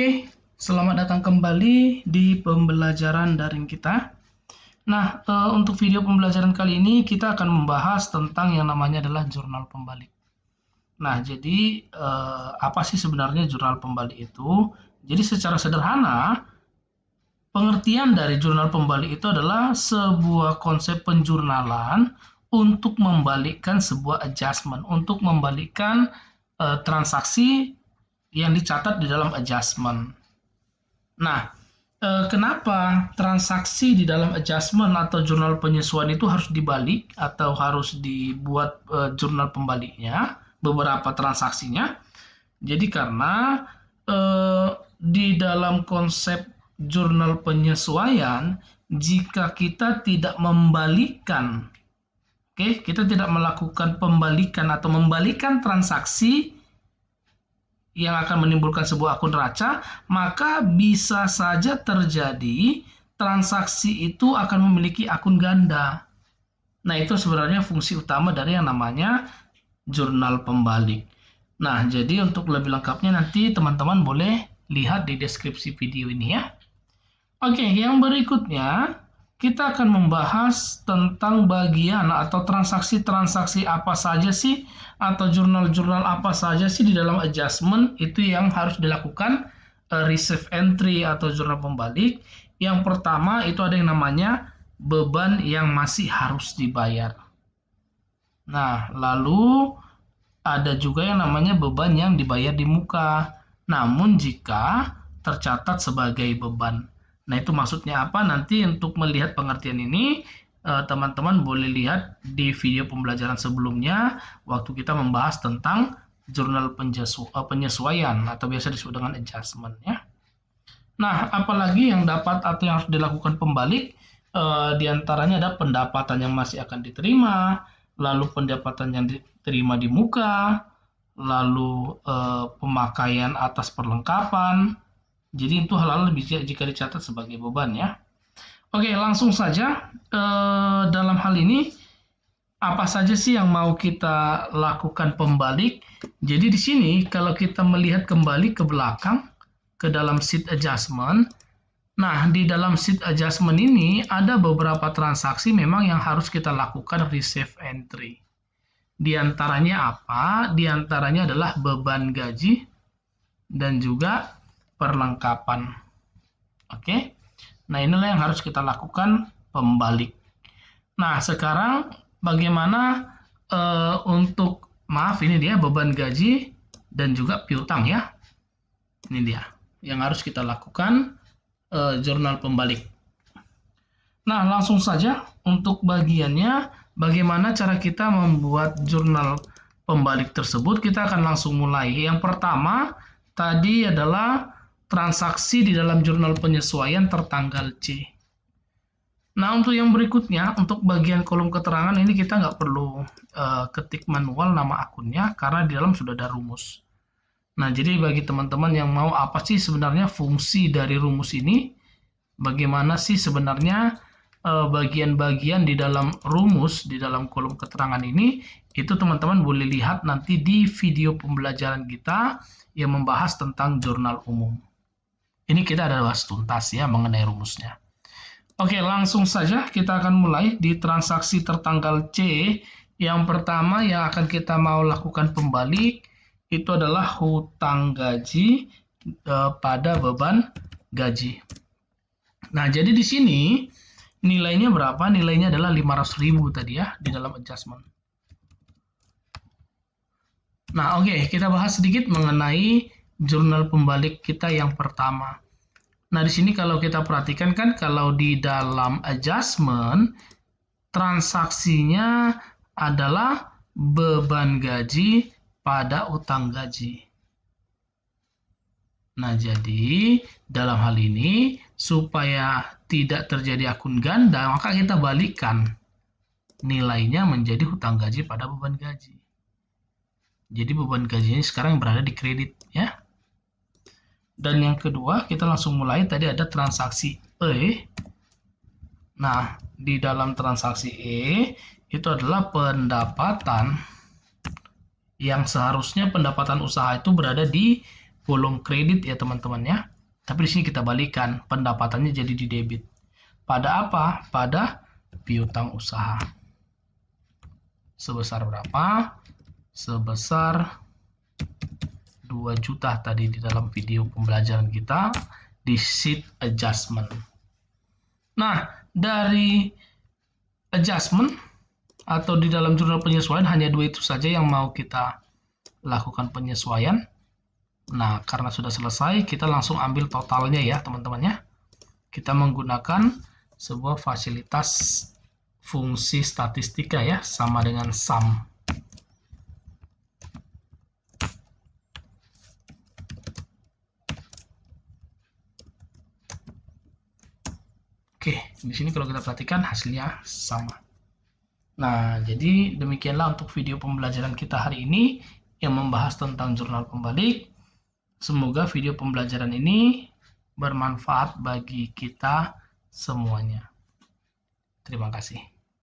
Oke, selamat datang kembali di pembelajaran daring kita. Nah, e, untuk video pembelajaran kali ini kita akan membahas tentang yang namanya adalah jurnal pembalik. Nah, jadi e, apa sih sebenarnya jurnal pembalik itu? Jadi secara sederhana, pengertian dari jurnal pembalik itu adalah sebuah konsep penjurnalan untuk membalikkan sebuah adjustment, untuk membalikkan eh, transaksi yang dicatat di dalam adjustment. Nah, eh, kenapa transaksi di dalam adjustment atau jurnal penyesuaian itu harus dibalik atau harus dibuat eh, jurnal pembaliknya beberapa transaksinya? Jadi karena eh, di dalam konsep jurnal penyesuaian jika kita tidak membalikan, oke, okay, kita tidak melakukan pembalikan atau membalikan transaksi yang akan menimbulkan sebuah akun raca, maka bisa saja terjadi transaksi itu akan memiliki akun ganda. Nah, itu sebenarnya fungsi utama dari yang namanya jurnal pembalik. Nah, jadi untuk lebih lengkapnya nanti teman-teman boleh lihat di deskripsi video ini ya. Oke, yang berikutnya kita akan membahas tentang bagian atau transaksi-transaksi apa saja sih atau jurnal-jurnal apa saja sih di dalam adjustment itu yang harus dilakukan uh, eh, reserve entry atau jurnal pembalik. Yang pertama itu ada yang namanya beban yang masih harus dibayar. Nah, lalu ada juga yang namanya beban yang dibayar di muka. Namun jika tercatat sebagai beban Nah, itu maksudnya apa? Nanti untuk melihat pengertian ini, eh, teman-teman boleh lihat di video pembelajaran sebelumnya waktu kita membahas tentang jurnal eh, penyesuaian atau biasa disebut dengan adjustment ya. Nah, apalagi yang dapat atau yang harus dilakukan pembalik eh, diantaranya ada pendapatan yang masih akan diterima, lalu pendapatan yang diterima di muka, lalu eh, pemakaian atas perlengkapan, jadi itu hal-hal lebih jika dicatat sebagai beban ya. Oke, langsung saja e, dalam hal ini apa saja sih yang mau kita lakukan pembalik? Jadi di sini kalau kita melihat kembali ke belakang ke dalam seat adjustment, nah di dalam seat adjustment ini ada beberapa transaksi memang yang harus kita lakukan receive entry. Di antaranya apa? Di antaranya adalah beban gaji dan juga perlengkapan. Oke. Nah, inilah yang harus kita lakukan pembalik. Nah, sekarang bagaimana e, untuk maaf ini dia beban gaji dan juga piutang ya. Ini dia yang harus kita lakukan e, jurnal pembalik. Nah, langsung saja untuk bagiannya bagaimana cara kita membuat jurnal pembalik tersebut kita akan langsung mulai. Yang pertama tadi adalah transaksi di dalam jurnal penyesuaian tertanggal C. Nah, untuk yang berikutnya, untuk bagian kolom keterangan ini kita nggak perlu uh, ketik manual nama akunnya karena di dalam sudah ada rumus. Nah, jadi bagi teman-teman yang mau apa sih sebenarnya fungsi dari rumus ini, bagaimana sih sebenarnya eh, bagian-bagian uh, bagian -bagian di dalam rumus, di dalam kolom keterangan ini, itu teman-teman boleh lihat nanti di video pembelajaran kita yang membahas tentang jurnal umum. Ini kita ada bahas tuntas ya mengenai rumusnya. Oke, langsung saja kita akan mulai di transaksi tertanggal C. Yang pertama yang akan kita mau lakukan pembalik itu adalah hutang gaji e, pada beban gaji. Nah, jadi di sini nilainya berapa? Nilainya adalah 500.000 tadi ya di dalam adjustment. Nah, oke, okay, kita bahas sedikit mengenai jurnal pembalik kita yang pertama. Nah, di sini kalau kita perhatikan kan kalau di dalam adjustment transaksinya adalah beban gaji pada utang gaji. Nah, jadi dalam hal ini supaya tidak terjadi akun ganda, maka kita balikkan nilainya menjadi hutang gaji pada beban gaji. Jadi beban gajinya sekarang berada di kredit ya. Dan yang kedua, kita langsung mulai. Tadi ada transaksi E. Nah, di dalam transaksi E, itu adalah pendapatan yang seharusnya pendapatan usaha itu berada di kolom kredit ya teman-teman ya. Tapi di sini kita balikan, pendapatannya jadi di debit. Pada apa? Pada piutang usaha. Sebesar berapa? Sebesar 2 juta tadi di dalam video pembelajaran kita di sheet adjustment. Nah, dari adjustment atau di dalam jurnal penyesuaian hanya dua itu saja yang mau kita lakukan penyesuaian. Nah, karena sudah selesai, kita langsung ambil totalnya ya, teman teman ya. Kita menggunakan sebuah fasilitas fungsi statistika ya, sama dengan sum. Oke, di sini kalau kita perhatikan hasilnya sama. Nah, jadi demikianlah untuk video pembelajaran kita hari ini yang membahas tentang jurnal pembalik. Semoga video pembelajaran ini bermanfaat bagi kita semuanya. Terima kasih.